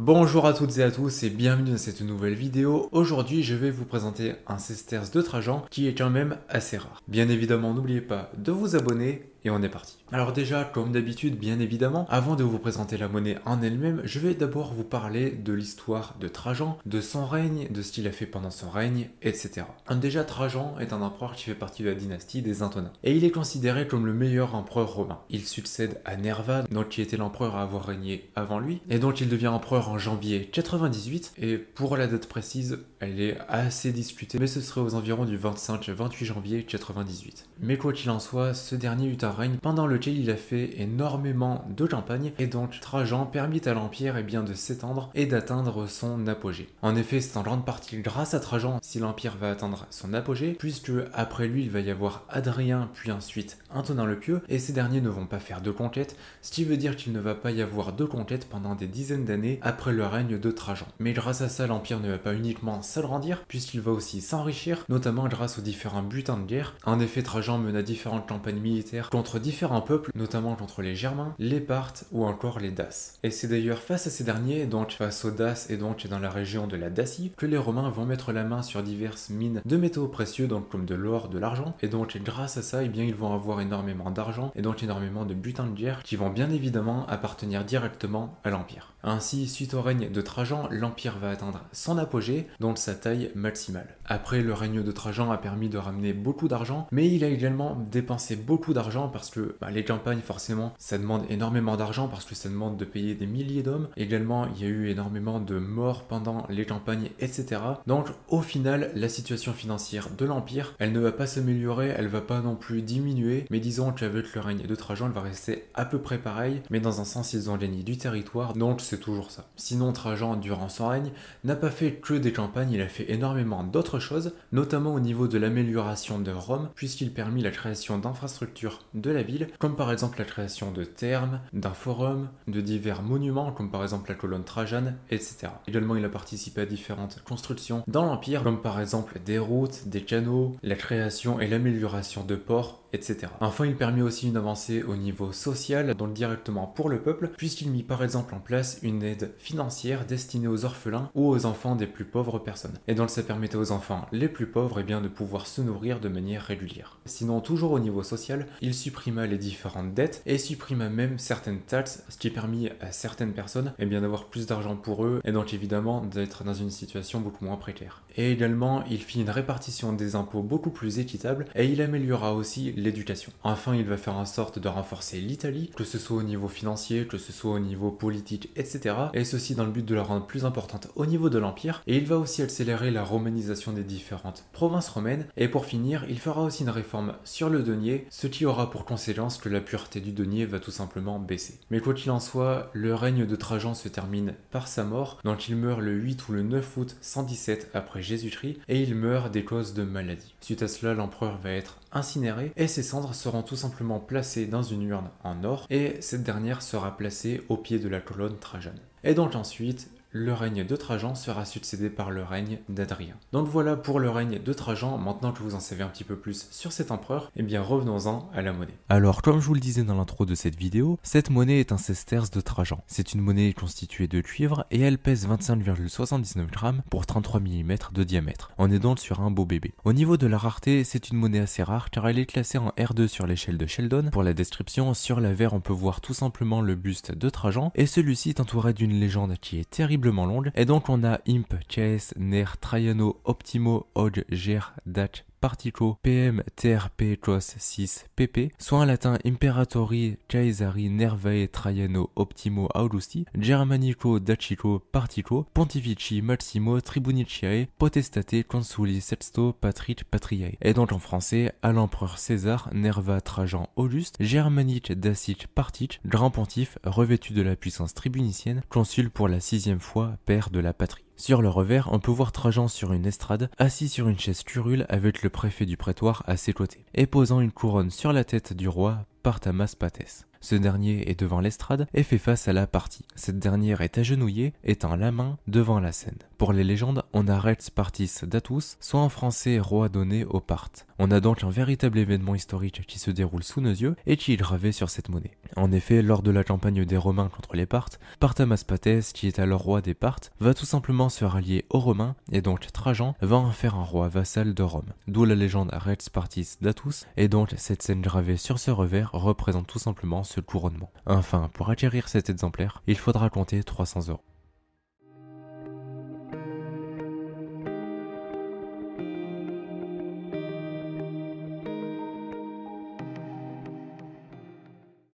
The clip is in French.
Bonjour à toutes et à tous et bienvenue dans cette nouvelle vidéo. Aujourd'hui, je vais vous présenter un sesterce de Trajan qui est quand même assez rare. Bien évidemment, n'oubliez pas de vous abonner et on est parti. Alors déjà, comme d'habitude, bien évidemment, avant de vous présenter la monnaie en elle-même, je vais d'abord vous parler de l'histoire de Trajan, de son règne, de ce qu'il a fait pendant son règne, etc. Déjà, Trajan est un empereur qui fait partie de la dynastie des Antonins, et il est considéré comme le meilleur empereur romain. Il succède à Nerva, donc qui était l'empereur à avoir régné avant lui, et donc il devient empereur en janvier 98, et pour la date précise, elle est assez discutée, mais ce serait aux environs du 25-28 janvier 98. Mais quoi qu'il en soit, ce dernier eut un règne, pendant lequel il a fait énormément de campagnes, et donc Trajan permit à l'Empire eh bien, de s'étendre et d'atteindre son apogée. En effet, c'est en grande partie grâce à Trajan si l'Empire va atteindre son apogée, puisque après lui il va y avoir Adrien, puis ensuite Antonin le Pieux, et ces derniers ne vont pas faire de conquêtes, ce qui veut dire qu'il ne va pas y avoir de conquêtes pendant des dizaines d'années après le règne de Trajan. Mais grâce à ça, l'Empire ne va pas uniquement s'agrandir, puisqu'il va aussi s'enrichir, notamment grâce aux différents butins de guerre. En effet, Trajan mena différentes campagnes militaires différents peuples, notamment contre les Germains, les Parthes ou encore les Daces. Et c'est d'ailleurs face à ces derniers, donc face aux Daces et donc dans la région de la Dacie, que les Romains vont mettre la main sur diverses mines de métaux précieux, donc comme de l'or, de l'argent, et donc grâce à ça, et eh bien, ils vont avoir énormément d'argent et donc énormément de butins de guerre qui vont bien évidemment appartenir directement à l'Empire. Ainsi, suite au règne de Trajan, l'Empire va atteindre son apogée, donc sa taille maximale. Après, le règne de Trajan a permis de ramener beaucoup d'argent, mais il a également dépensé beaucoup d'argent parce que bah, les campagnes, forcément, ça demande énormément d'argent parce que ça demande de payer des milliers d'hommes. Également, il y a eu énormément de morts pendant les campagnes, etc. Donc, au final, la situation financière de l'Empire, elle ne va pas s'améliorer, elle va pas non plus diminuer, mais disons qu'avec le règne de Trajan, elle va rester à peu près pareil mais dans un sens, ils ont gagné du territoire, donc c'est toujours ça. Sinon, Trajan, durant son règne, n'a pas fait que des campagnes, il a fait énormément d'autres choses, notamment au niveau de l'amélioration de Rome, puisqu'il permit la création d'infrastructures, de la ville, comme par exemple la création de thermes, d'un forum, de divers monuments, comme par exemple la colonne Trajane, etc. Également, il a participé à différentes constructions dans l'Empire, comme par exemple des routes, des canaux, la création et l'amélioration de ports, etc. Enfin, il permet aussi une avancée au niveau social, donc directement pour le peuple, puisqu'il mit par exemple en place une aide financière destinée aux orphelins ou aux enfants des plus pauvres personnes. Et donc ça permettait aux enfants les plus pauvres et eh bien, de pouvoir se nourrir de manière régulière. Sinon, toujours au niveau social, il supprima les différentes dettes et supprima même certaines taxes, ce qui permit à certaines personnes et eh bien, d'avoir plus d'argent pour eux et donc évidemment d'être dans une situation beaucoup moins précaire. Et également, il fit une répartition des impôts beaucoup plus équitable et il améliorera aussi l'éducation. Enfin, il va faire en sorte de renforcer l'Italie, que ce soit au niveau financier, que ce soit au niveau politique, etc. Et ceci dans le but de la rendre plus importante au niveau de l'Empire. Et il va aussi accélérer la romanisation des différentes provinces romaines. Et pour finir, il fera aussi une réforme sur le denier, ce qui aura pour conséquence que la pureté du denier va tout simplement baisser. Mais quoi qu'il en soit, le règne de Trajan se termine par sa mort, donc il meurt le 8 ou le 9 août 117 après Jésus-Christ, et il meurt des causes de maladie. Suite à cela, l'empereur va être incinéré, et ses cendres seront tout simplement placées dans une urne en or, et cette dernière sera placée au pied de la colonne trajan Et donc ensuite, le règne de Trajan sera succédé par le règne d'Adrien. Donc voilà pour le règne de Trajan, maintenant que vous en savez un petit peu plus sur cet empereur, et eh bien revenons-en à la monnaie. Alors comme je vous le disais dans l'intro de cette vidéo, cette monnaie est un sesterce de Trajan. C'est une monnaie constituée de cuivre et elle pèse 25,79 grammes pour 33 mm de diamètre, On est donc sur un beau bébé. Au niveau de la rareté, c'est une monnaie assez rare car elle est classée en R2 sur l'échelle de Sheldon. Pour la description, sur la verre on peut voir tout simplement le buste de Trajan et celui-ci est entouré d'une légende qui est terrible longue. Et donc on a Imp, Chase, Ner, Triano, Optimo, og, Ger, dat. Partico PM TRP Cos 6 PP, soit en latin Imperatori Caesari Nervae Traiano Optimo Augusti, Germanico Dacico Partico, Pontifici Maximo Tribuniciae Potestate Consuli Sexto Patric Patriae, et donc en français à l'empereur César Nerva Trajan Auguste, Germanic Dacic Partic, grand pontife revêtu de la puissance tribunicienne, consul pour la sixième fois, père de la patrie. Sur le revers, on peut voir Trajan sur une estrade, assis sur une chaise curule avec le préfet du prétoire à ses côtés, et posant une couronne sur la tête du roi Parthamas Ce dernier est devant l'estrade et fait face à la partie. Cette dernière est agenouillée, étant la main devant la scène. Pour les légendes, on a Rex Partis Datus, soit en français roi donné au Parthes. On a donc un véritable événement historique qui se déroule sous nos yeux et qui est gravé sur cette monnaie. En effet, lors de la campagne des Romains contre les Parthes, Partamas qui est alors roi des Parthes, va tout simplement se rallier aux Romains, et donc Trajan va en faire un roi vassal de Rome. D'où la légende Rex Partis Datus, et donc cette scène gravée sur ce revers représente tout simplement ce couronnement. Enfin, pour acquérir cet exemplaire, il faudra compter 300 euros.